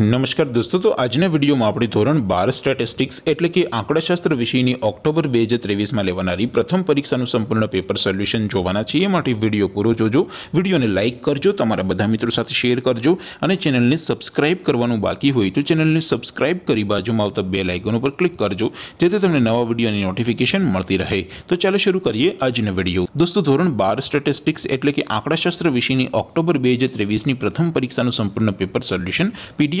નમસ્કાર દોસ્તો તો આજને વિડિયોમાં આપડી ધોરણ 12 સ્ટેટિસ્ટિક્સ એટલે કે આંકડાશાસ્ત્ર વિષયની ઓક્ટોબર 2023 માં લેવાણારી પ્રથમ પરીક્ષાનું સંપૂર્ણ પેપર સોલ્યુશન જોવાના છે એ માટે વિડિયો પૂરો જોજો વિડિયોને લાઈક કરજો તમારા બધા મિત્રો સાથે શેર કરજો અને ચેનલને સબ્સ્ક્રાઇબ કરવાનું બાકી હોય તો ચેનલને સબ્સ્ક્રાઇબ કરી બાજુમાં આવતા બેલ આઇકન ઉપર ક્લિક કરજો જેથી તમને નવા વિડિયોની નોટિફિકેશન મળતી રહે તો ચાલો શરૂ કરીએ આજનો વિડિયો દોસ્તો ધોરણ 12 સ્ટેટિસ્ટિક્સ એટલે કે આંકડાશાસ્ત્ર વિષયની ઓક્ટોબર 2023 ની પ્રથમ પરીક્ષાનું સંપૂર્ણ paper solution PDF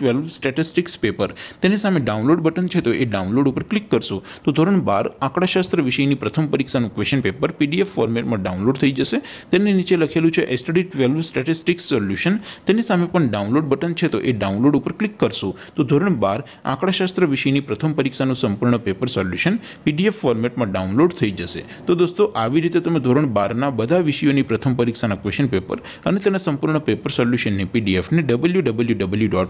12 statistics paper તેની સામે ડાઉનલોડ બટન છે તો એ ડાઉનલોડ ઉપર ક્લિક કરશું તો ધોરણ 12 આંકડાશાસ્ત્ર વિષયની પ્રથમ પરીક્ષાનું ક્વેશ્ચન પેપર પીડીએફ ફોર્મેટમાં ડાઉનલોડ થઈ જશે તેની નીચે લખેલું છે સ્ટડી 12 स्टैटिस्टिक्स સોલ્યુશન તેની સામે પણ ડાઉનલોડ બટન છે તો એ ડાઉનલોડ ઉપર ક્લિક કરશું તો ધોરણ 12 આંકડાશાસ્ત્ર વિષયની પ્રથમ પરીક્ષાનું સંપૂર્ણ પેપર સોલ્યુશન પીડીએફ ફોર્મેટમાં ડાઉનલોડ થઈ જશે તો દોસ્તો આવી રીતે તમે ધોરણ 12 ના બધા વિષયોની પ્રથમ પરીક્ષાના ક્વેશ્ચન પેપર અને તેના સંપૂર્ણ પેપર સોલ્યુશનની પીડીએફ ને www.